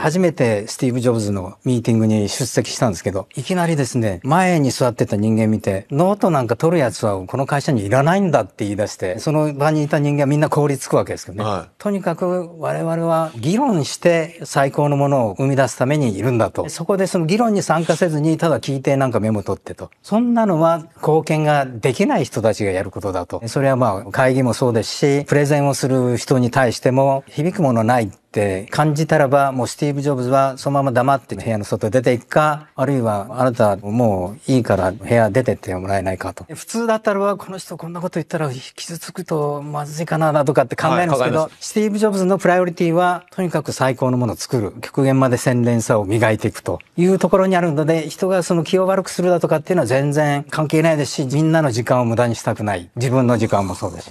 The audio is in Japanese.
初めてスティーブ・ジョブズのミーティングに出席したんですけど、いきなりですね、前に座ってた人間見て、ノートなんか取るやつはこの会社にいらないんだって言い出して、その場にいた人間はみんな凍りつくわけですけどね。はい、とにかく我々は議論して最高のものを生み出すためにいるんだと。そこでその議論に参加せずに、ただ聞いてなんかメモ取ってと。そんなのは貢献ができない人たちがやることだと。それはまあ会議もそうですし、プレゼンをする人に対しても響くものないって感じたらば、もうスティーブ・ジョブズはそのまま黙って部屋の外出ていくか、あるいはあなたもういいから部屋出てってもらえないかと。普通だったらこの人こんなこと言ったら傷つくとまずいかなとかって考えるんですけど、はい、スティーブ・ジョブズのプライオリティはとにかく最高のものを作る。極限まで洗練さを磨いていくというところにあるので、人がその気を悪くするだとかっていうのは全然関係ないですし、みんなの時間を無駄にしたくない。自分の時間もそうですし。